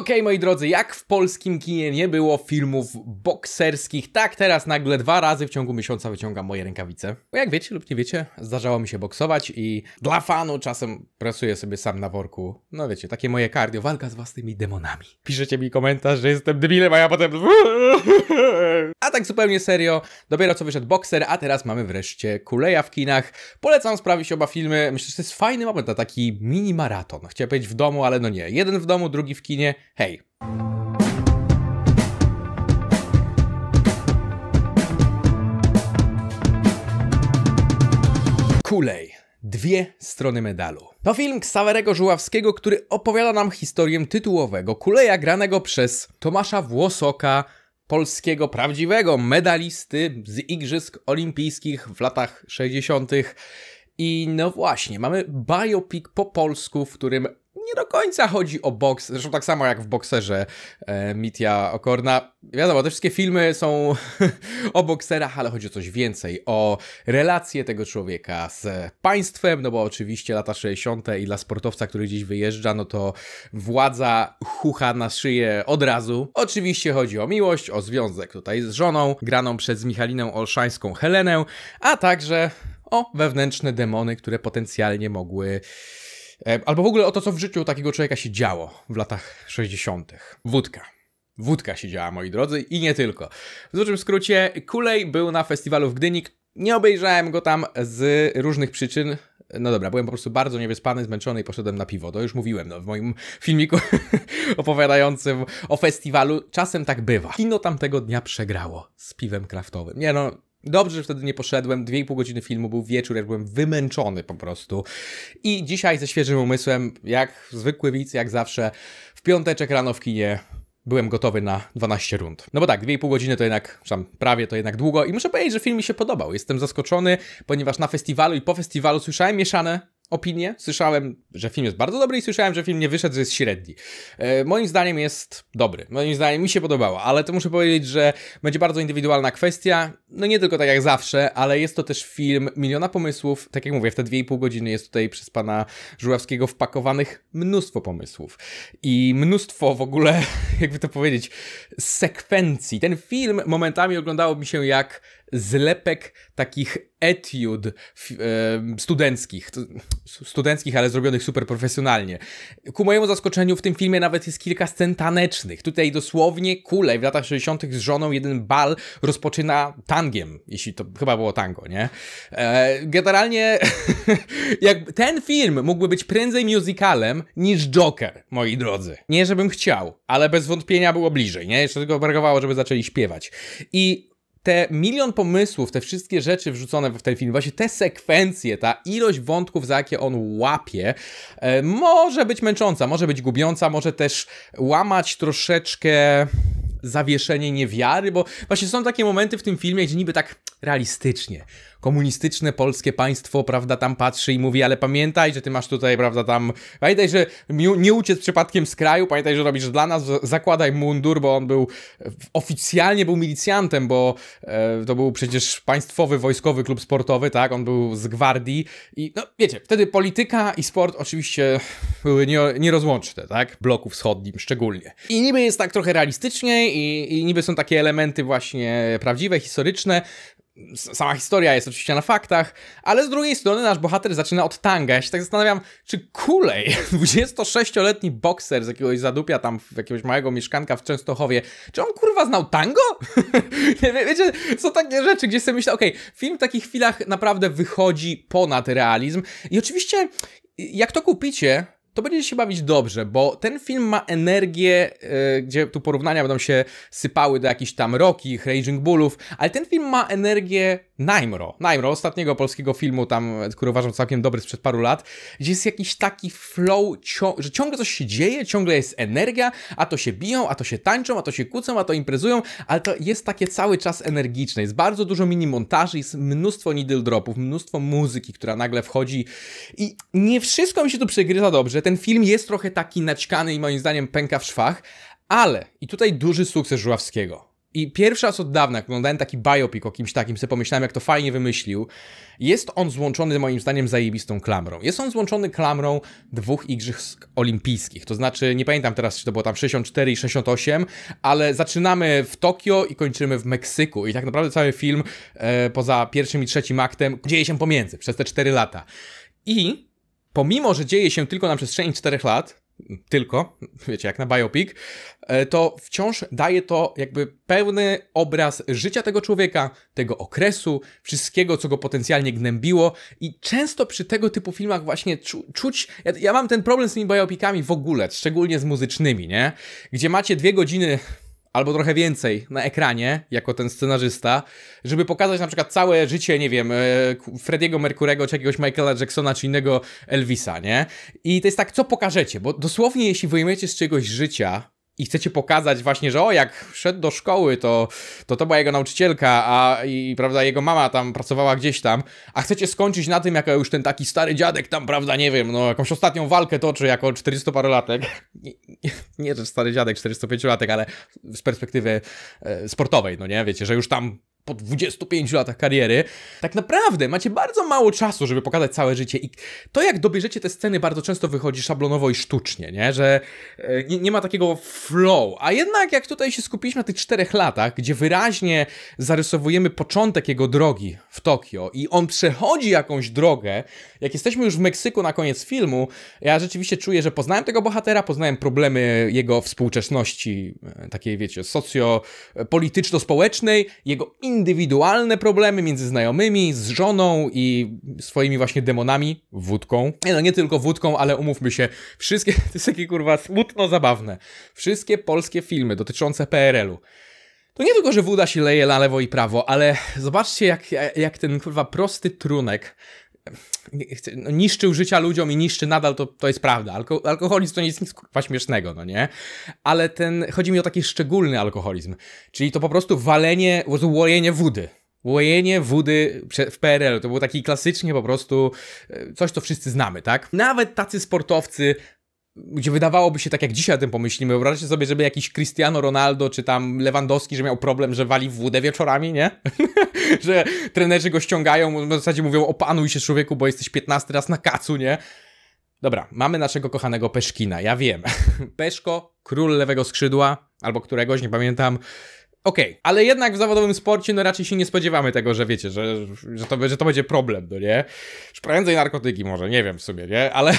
Okej, okay, moi drodzy, jak w polskim kinie nie było filmów bokserskich, tak teraz nagle dwa razy w ciągu miesiąca wyciągam moje rękawice. Bo jak wiecie lub nie wiecie, zdarzało mi się boksować i dla fanu czasem pracuję sobie sam na worku. No wiecie, takie moje kardio, walka z własnymi demonami. Piszecie mi komentarz, że jestem debilem, a ja potem... A tak zupełnie serio, dopiero co wyszedł bokser, a teraz mamy wreszcie Kuleja w kinach. Polecam sprawić oba filmy, myślę, że to jest fajny moment na taki mini maraton. Chciałem być w domu, ale no nie. Jeden w domu, drugi w kinie. Hej! Kulej. Dwie strony medalu. To film Ksawerego Żuławskiego, który opowiada nam historię tytułowego Kuleja granego przez Tomasza Włosoka, polskiego prawdziwego medalisty z Igrzysk Olimpijskich w latach 60. I no właśnie, mamy biopic po polsku, w którym nie do końca chodzi o boks, zresztą tak samo jak w bokserze e, Mitya Okorna. Wiadomo, te wszystkie filmy są o bokserach, ale chodzi o coś więcej, o relacje tego człowieka z państwem, no bo oczywiście lata 60. i dla sportowca, który gdzieś wyjeżdża, no to władza chucha na szyję od razu. Oczywiście chodzi o miłość, o związek tutaj z żoną, graną przez Michalinę Olszańską Helenę, a także o wewnętrzne demony, które potencjalnie mogły E, albo w ogóle o to, co w życiu takiego człowieka się działo w latach 60. Wódka. Wódka się działa, moi drodzy, i nie tylko. W dużym skrócie, Kulej był na festiwalu w Gdyni. Nie obejrzałem go tam z różnych przyczyn. No dobra, byłem po prostu bardzo niewyspany, zmęczony i poszedłem na piwo. To już mówiłem no, w moim filmiku opowiadającym o festiwalu. Czasem tak bywa. Kino tamtego dnia przegrało z piwem kraftowym. Nie no, Dobrze, że wtedy nie poszedłem. Dwie i pół godziny filmu był wieczór, ja byłem wymęczony po prostu. I dzisiaj ze świeżym umysłem, jak zwykły widz, jak zawsze, w piąteczek rano w kinie byłem gotowy na 12 rund. No bo tak, 2,5 godziny to jednak, tam prawie to jednak długo i muszę powiedzieć, że film mi się podobał. Jestem zaskoczony, ponieważ na festiwalu i po festiwalu słyszałem mieszane opinie. Słyszałem, że film jest bardzo dobry i słyszałem, że film nie wyszedł, że jest średni. E, moim zdaniem jest dobry. Moim zdaniem mi się podobało, ale to muszę powiedzieć, że będzie bardzo indywidualna kwestia no nie tylko tak jak zawsze, ale jest to też film miliona pomysłów. Tak jak mówię, w te dwie i pół godziny jest tutaj przez pana Żuławskiego wpakowanych mnóstwo pomysłów i mnóstwo w ogóle, jakby to powiedzieć, sekwencji. Ten film momentami oglądało mi się jak zlepek takich etiud e, studenckich, studenckich, ale zrobionych super profesjonalnie. Ku mojemu zaskoczeniu w tym filmie nawet jest kilka scen tanecznych. Tutaj dosłownie kule w latach 60. z żoną jeden bal rozpoczyna taneczny tangiem, jeśli to chyba było tango, nie? E, generalnie jak ten film mógłby być prędzej musicalem niż Joker, moi drodzy. Nie, żebym chciał, ale bez wątpienia było bliżej, nie? Jeszcze tylko brakowało, żeby zaczęli śpiewać. I te milion pomysłów, te wszystkie rzeczy wrzucone w ten film, właśnie te sekwencje, ta ilość wątków, za jakie on łapie, e, może być męcząca, może być gubiąca, może też łamać troszeczkę zawieszenie niewiary, bo właśnie są takie momenty w tym filmie, gdzie niby tak realistycznie. Komunistyczne polskie państwo, prawda, tam patrzy i mówi, ale pamiętaj, że ty masz tutaj, prawda, tam, pamiętaj, że nie uciec przypadkiem z kraju, pamiętaj, że robisz dla nas, zakładaj mundur, bo on był, oficjalnie był milicjantem, bo e, to był przecież państwowy, wojskowy klub sportowy, tak, on był z gwardii i, no, wiecie, wtedy polityka i sport oczywiście były nie, nierozłączne, tak, bloku wschodnim szczególnie. I niby jest tak trochę realistycznie i, i niby są takie elementy właśnie prawdziwe, historyczne, sama historia jest oczywiście na faktach, ale z drugiej strony nasz bohater zaczyna od tanga. Ja się tak zastanawiam, czy Kulej, 26-letni bokser z jakiegoś zadupia tam, w jakiegoś małego mieszkanka w Częstochowie, czy on kurwa znał tango? Wiecie, są takie rzeczy, gdzie sobie myślę, okej, okay, film w takich chwilach naprawdę wychodzi ponad realizm. I oczywiście, jak to kupicie, to będziecie się bawić dobrze, bo ten film ma energię, yy, gdzie tu porównania będą się sypały do jakichś tam Rocky, Raging Bullów, ale ten film ma energię Najmro. Najmro, ostatniego polskiego filmu tam, który uważam całkiem dobry sprzed paru lat, gdzie jest jakiś taki flow, że ciągle coś się dzieje, ciągle jest energia, a to się biją, a to się tańczą, a to się kłócą, a to imprezują, ale to jest takie cały czas energiczne. Jest bardzo dużo mini montaży, jest mnóstwo needle dropów, mnóstwo muzyki, która nagle wchodzi i nie wszystko mi się tu przegryza dobrze. Ten film jest trochę taki naćkany i moim zdaniem pęka w szwach, ale i tutaj duży sukces Żuławskiego i pierwszy raz od dawna, jak oglądałem taki biopik o kimś takim, sobie pomyślałem, jak to fajnie wymyślił. Jest on złączony, moim zdaniem, zajebistą klamrą. Jest on złączony klamrą dwóch igrzysk olimpijskich. To znaczy, nie pamiętam teraz, czy to było tam 64 i 68, ale zaczynamy w Tokio i kończymy w Meksyku. I tak naprawdę cały film, e, poza pierwszym i trzecim aktem, dzieje się pomiędzy, przez te 4 lata. I pomimo, że dzieje się tylko na przestrzeni 4 lat, tylko, wiecie, jak na biopic, e, to wciąż daje to jakby pełny obraz życia tego człowieka, tego okresu, wszystkiego, co go potencjalnie gnębiło i często przy tego typu filmach właśnie czu czuć, ja, ja mam ten problem z tymi biopikami w ogóle, szczególnie z muzycznymi, nie? Gdzie macie dwie godziny albo trochę więcej na ekranie, jako ten scenarzysta, żeby pokazać na przykład całe życie, nie wiem, e, Frediego Mercurego, czy jakiegoś Michaela Jacksona, czy innego Elvisa, nie? I to jest tak, co pokażecie, bo dosłownie jeśli wyjmiecie z czegoś życia, i chcecie pokazać właśnie, że o, jak szedł do szkoły, to to, to była jego nauczycielka, a i, prawda, jego mama tam pracowała gdzieś tam, a chcecie skończyć na tym, jako już ten taki stary dziadek tam, prawda, nie wiem, no, jakąś ostatnią walkę toczy jako 40-parolatek. Nie, nie, że stary dziadek, 45-latek, ale z perspektywy e, sportowej, no nie, wiecie, że już tam po 25 latach kariery, tak naprawdę macie bardzo mało czasu, żeby pokazać całe życie i to jak dobierzecie te sceny bardzo często wychodzi szablonowo i sztucznie, nie? Że e, nie, nie ma takiego flow, a jednak jak tutaj się skupiliśmy na tych czterech latach, gdzie wyraźnie zarysowujemy początek jego drogi w Tokio i on przechodzi jakąś drogę, jak jesteśmy już w Meksyku na koniec filmu, ja rzeczywiście czuję, że poznałem tego bohatera, poznałem problemy jego współczesności, e, takiej wiecie, socjopolityczno-społecznej, e, jego in indywidualne problemy między znajomymi, z żoną i swoimi właśnie demonami, wódką. Nie no, nie tylko wódką, ale umówmy się, wszystkie, to jest takie kurwa smutno zabawne, wszystkie polskie filmy dotyczące PRL-u, to nie tylko, że woda się leje na lewo i prawo, ale zobaczcie, jak, jak ten kurwa prosty trunek no, niszczył życia ludziom i niszczy nadal, to, to jest prawda. Alko, alkoholizm to nie jest nic kurwa śmiesznego, no nie? Ale ten, chodzi mi o taki szczególny alkoholizm, czyli to po prostu walenie, łojenie wody. Łojenie wody w PRL-u to był taki klasycznie po prostu e, coś, co wszyscy znamy, tak? Nawet tacy sportowcy gdzie wydawałoby się, tak jak dzisiaj o tym pomyślimy, wyobraźcie sobie, żeby jakiś Cristiano Ronaldo czy tam Lewandowski, że miał problem, że wali w wódę wieczorami, nie? że trenerzy go ściągają, w zasadzie mówią, opanuj się człowieku, bo jesteś 15 raz na kacu, nie? Dobra, mamy naszego kochanego Peszkina, ja wiem. Peszko, król lewego skrzydła, albo któregoś, nie pamiętam, Okej, okay. ale jednak w zawodowym sporcie no raczej się nie spodziewamy tego, że wiecie, że, że, to, że to będzie problem, no nie? Już prędzej narkotyki może, nie wiem w sumie, nie? Ale,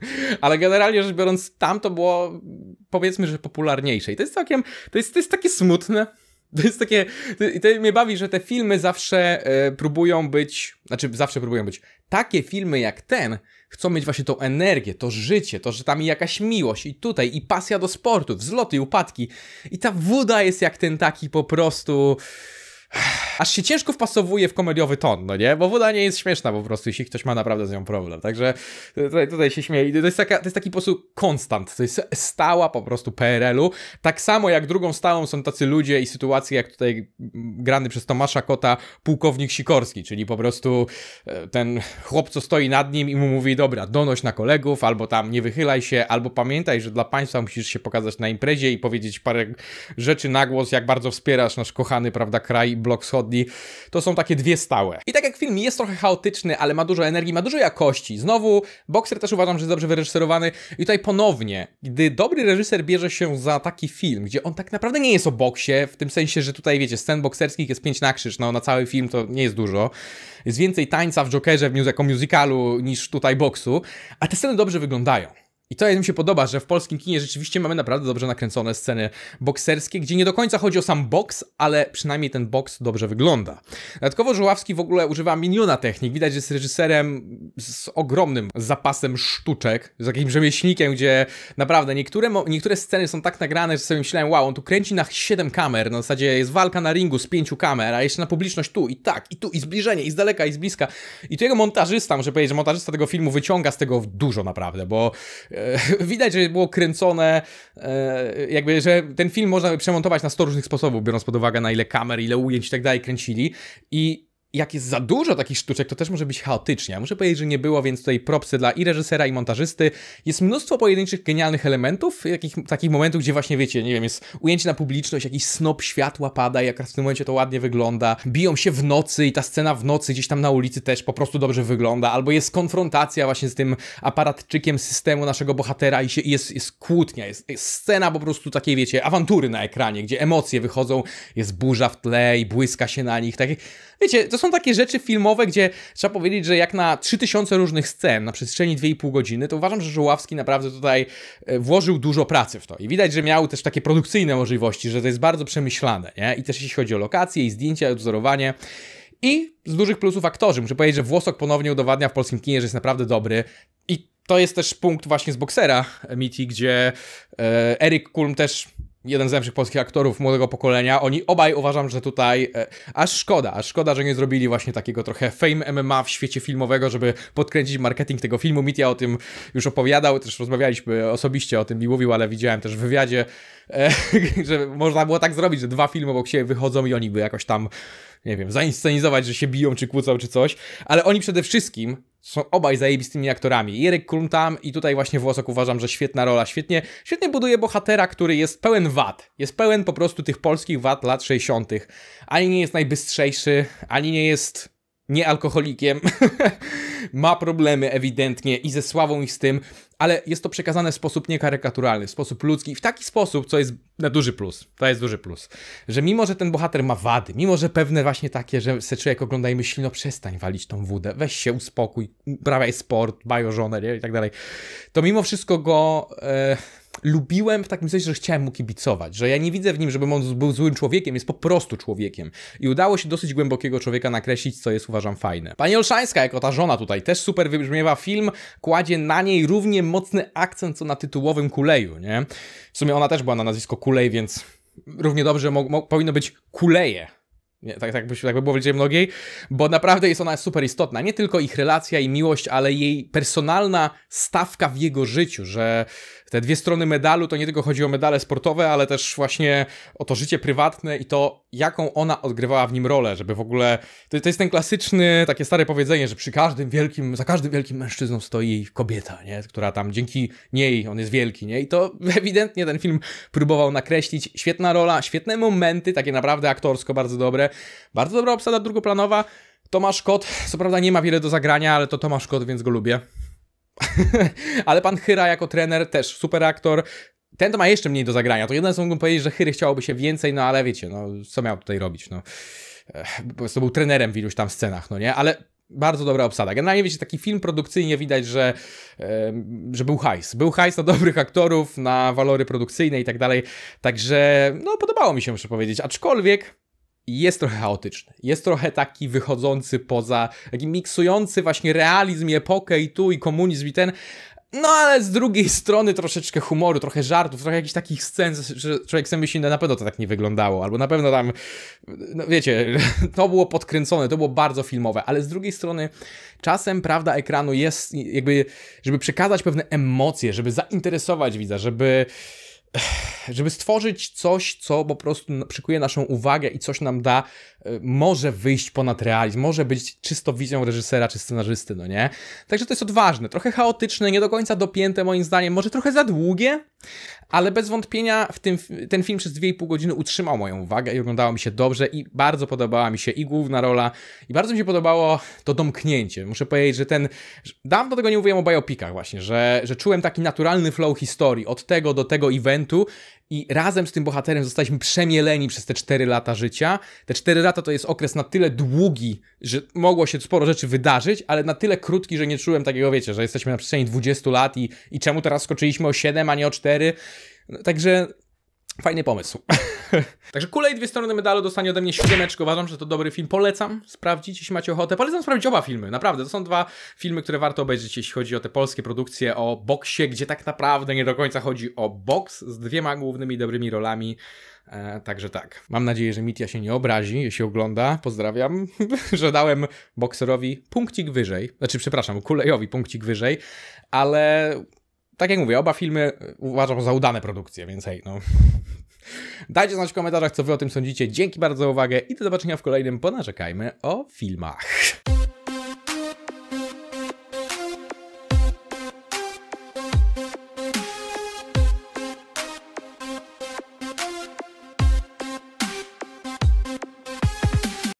ale generalnie rzecz biorąc tam to było powiedzmy, że popularniejsze i to jest całkiem, to jest, to jest takie smutne, to jest takie, i to, to mnie bawi, że te filmy zawsze e, próbują być, znaczy zawsze próbują być, takie filmy jak ten chcą mieć właśnie tą energię, to życie, to, że tam i jakaś miłość i tutaj, i pasja do sportu, wzloty i upadki. I ta woda jest jak ten taki po prostu aż się ciężko wpasowuje w komediowy ton, no nie? Bo woda nie jest śmieszna po prostu, jeśli ktoś ma naprawdę z nią problem. Także e, tutaj, tutaj się śmieje. To jest, taka, to jest taki po prostu konstant. To jest stała po prostu PRL-u. Tak samo jak drugą stałą są tacy ludzie i sytuacje, jak tutaj mm, grany przez Tomasza Kota pułkownik Sikorski, czyli po prostu e, ten chłop, co stoi nad nim i mu mówi, dobra, donoś na kolegów, albo tam nie wychylaj się, albo pamiętaj, że dla państwa musisz się pokazać na imprezie i powiedzieć parę rzeczy na głos, jak bardzo wspierasz nasz kochany, prawda, kraj blok wschodni. To są takie dwie stałe. I tak jak film jest trochę chaotyczny, ale ma dużo energii, ma dużo jakości. Znowu, bokser też uważam, że jest dobrze wyreżyserowany. I tutaj ponownie, gdy dobry reżyser bierze się za taki film, gdzie on tak naprawdę nie jest o boksie, w tym sensie, że tutaj wiecie, scen bokserskich jest pięć na krzyż, no na cały film to nie jest dużo. Jest więcej tańca w Jokerze w, jako musicalu niż tutaj boksu, a te sceny dobrze wyglądają. I to mi się podoba, że w polskim kinie rzeczywiście mamy naprawdę dobrze nakręcone sceny bokserskie, gdzie nie do końca chodzi o sam boks, ale przynajmniej ten boks dobrze wygląda. Dodatkowo Żuławski w ogóle używa miliona technik. Widać, że jest reżyserem z ogromnym zapasem sztuczek, z jakimś rzemieślnikiem, gdzie naprawdę niektóre, niektóre sceny są tak nagrane, że sobie myślałem, wow, on tu kręci na 7 kamer, na zasadzie jest walka na ringu z 5 kamer, a jeszcze na publiczność tu i tak, i tu, i zbliżenie, i z daleka, i z bliska. I tu jego montażysta, muszę powiedzieć, że montażysta tego filmu wyciąga z tego dużo naprawdę, bo e, widać, że było kręcone, e, jakby, że ten film można by przemontować na 100 różnych sposobów, biorąc pod uwagę na ile kamer, ile ujęć i tak dalej kręcili i jak jest za dużo takich sztuczek, to też może być chaotycznie. Muszę powiedzieć, że nie było, więc tutaj propsy dla i reżysera, i montażysty. Jest mnóstwo pojedynczych genialnych elementów, jakich, takich momentów, gdzie właśnie wiecie, nie wiem, jest ujęcie na publiczność, jakiś snop światła pada, jak raz w tym momencie to ładnie wygląda. Biją się w nocy i ta scena w nocy gdzieś tam na ulicy też po prostu dobrze wygląda. Albo jest konfrontacja właśnie z tym aparatczykiem systemu naszego bohatera i się, jest, jest kłótnia, jest, jest scena po prostu takiej, wiecie, awantury na ekranie, gdzie emocje wychodzą, jest burza w tle i błyska się na nich. Takie Wiecie, to są takie rzeczy filmowe, gdzie trzeba powiedzieć, że jak na 3000 różnych scen na przestrzeni 2,5 godziny, to uważam, że Żuławski naprawdę tutaj e, włożył dużo pracy w to. I widać, że miał też takie produkcyjne możliwości, że to jest bardzo przemyślane, nie? I też jeśli chodzi o lokacje i zdjęcia, i odzorowanie. I z dużych plusów aktorzy. Muszę powiedzieć, że Włosok ponownie udowadnia w polskim kinie, że jest naprawdę dobry. I to jest też punkt właśnie z boksera e, Miti, gdzie e, Eryk Kulm też jeden z lepszych polskich aktorów młodego pokolenia. Oni obaj uważam, że tutaj e, aż szkoda, aż szkoda, że nie zrobili właśnie takiego trochę fame MMA w świecie filmowego, żeby podkręcić marketing tego filmu. Mitya o tym już opowiadał, też rozmawialiśmy osobiście o tym i mówił, ale widziałem też w wywiadzie, e, że można było tak zrobić, że dwa filmy obok siebie wychodzą i oni by jakoś tam nie wiem, zainscenizować, że się biją czy kłócą czy coś, ale oni przede wszystkim są obaj zajebistymi aktorami. Jerek Kulm tam i tutaj właśnie Włosok uważam, że świetna rola, świetnie, świetnie buduje bohatera, który jest pełen wad. Jest pełen po prostu tych polskich wad lat 60. Ani nie jest najbystrzejszy, ani nie jest niealkoholikiem, ma problemy ewidentnie i ze sławą i z tym, ale jest to przekazane w sposób niekarykaturalny, w sposób ludzki w taki sposób, co jest na duży plus. To jest duży plus. Że mimo, że ten bohater ma wady, mimo, że pewne właśnie takie, że se człowiek ogląda i przestań walić tą wódę, weź się uspokój, uprawiaj sport, baj żonę, nie? i tak dalej, to mimo wszystko go... E, lubiłem w takim sensie, że chciałem mu kibicować, że ja nie widzę w nim, żeby on był złym człowiekiem, jest po prostu człowiekiem. I udało się dosyć głębokiego człowieka nakreślić, co jest uważam fajne. Pani Olszańska, jako ta żona tutaj, też super wybrzmiewa film, kładzie na niej równie mocny akcent, co na tytułowym Kuleju, nie? W sumie ona też była na nazwisko Kulej, więc równie dobrze powinno być Kuleje. Nie, tak, tak, by, tak by było w liczbie mnogiej, bo naprawdę jest ona super istotna. Nie tylko ich relacja i miłość, ale jej personalna stawka w jego życiu, że te dwie strony medalu to nie tylko chodzi o medale sportowe, ale też właśnie o to życie prywatne i to, jaką ona odgrywała w nim rolę, żeby w ogóle. To, to jest ten klasyczny, takie stare powiedzenie, że przy każdym wielkim, za każdym wielkim mężczyzną stoi kobieta, nie? która tam dzięki niej on jest wielki, nie? I to ewidentnie ten film próbował nakreślić. Świetna rola, świetne momenty, takie naprawdę aktorsko bardzo dobre, bardzo dobra obsada drugoplanowa. Tomasz Kot, co prawda nie ma wiele do zagrania, ale to Tomasz Kot, więc go lubię. Ale pan Chyra jako trener też super aktor. Ten to ma jeszcze mniej do zagrania. To jeden co mógłbym powiedzieć, że Chyry chciałoby się więcej, no ale wiecie, no co miał tutaj robić, no. Po prostu był trenerem w iluś tam scenach, no nie? Ale bardzo dobra obsada. Generalnie wiecie, taki film produkcyjnie widać, że, że był hajs. Był hajs na dobrych aktorów, na walory produkcyjne i tak dalej. Także, no, podobało mi się, muszę powiedzieć. Aczkolwiek jest trochę chaotyczny. Jest trochę taki wychodzący poza, taki miksujący właśnie realizm i epokę i tu, i komunizm i ten. No ale z drugiej strony troszeczkę humoru, trochę żartów, trochę jakichś takich scen, że człowiek sobie myśli, no, na pewno to tak nie wyglądało, albo na pewno tam, no wiecie, to było podkręcone, to było bardzo filmowe, ale z drugiej strony czasem prawda ekranu jest jakby, żeby przekazać pewne emocje, żeby zainteresować widza, żeby żeby stworzyć coś, co po prostu przykuje naszą uwagę i coś nam da, y, może wyjść ponad realizm, może być czysto wizją reżysera czy scenarzysty, no nie? Także to jest odważne, trochę chaotyczne, nie do końca dopięte moim zdaniem, może trochę za długie, ale bez wątpienia w tym, ten film przez 2,5 godziny utrzymał moją uwagę i oglądało mi się dobrze i bardzo podobała mi się i główna rola i bardzo mi się podobało to domknięcie. Muszę powiedzieć, że ten... Dawno tego nie mówiłem o biopikach właśnie, że, że czułem taki naturalny flow historii od tego do tego eventu i razem z tym bohaterem zostaliśmy przemieleni przez te 4 lata życia. Te 4 lata to jest okres na tyle długi, że mogło się sporo rzeczy wydarzyć, ale na tyle krótki, że nie czułem takiego, wiecie, że jesteśmy na przestrzeni 20 lat i, i czemu teraz skoczyliśmy o 7, a nie o 4. No, także fajny pomysł. Także kulej dwie strony medalu dostanie ode mnie siódemeczkę. Uważam, że to dobry film. Polecam sprawdzić, jeśli macie ochotę. Polecam sprawdzić oba filmy, naprawdę. To są dwa filmy, które warto obejrzeć, jeśli chodzi o te polskie produkcje, o boksie, gdzie tak naprawdę nie do końca chodzi o boks z dwiema głównymi dobrymi rolami. E, także tak. Mam nadzieję, że Mitya się nie obrazi, jeśli ogląda. Pozdrawiam, że dałem bokserowi punkcik wyżej. Znaczy, przepraszam, kulejowi punkcik wyżej, ale tak jak mówię, oba filmy uważam za udane produkcje, więc hej, no Dajcie znać w komentarzach, co wy o tym sądzicie. Dzięki bardzo za uwagę i do zobaczenia w kolejnym Ponarzekajmy o filmach.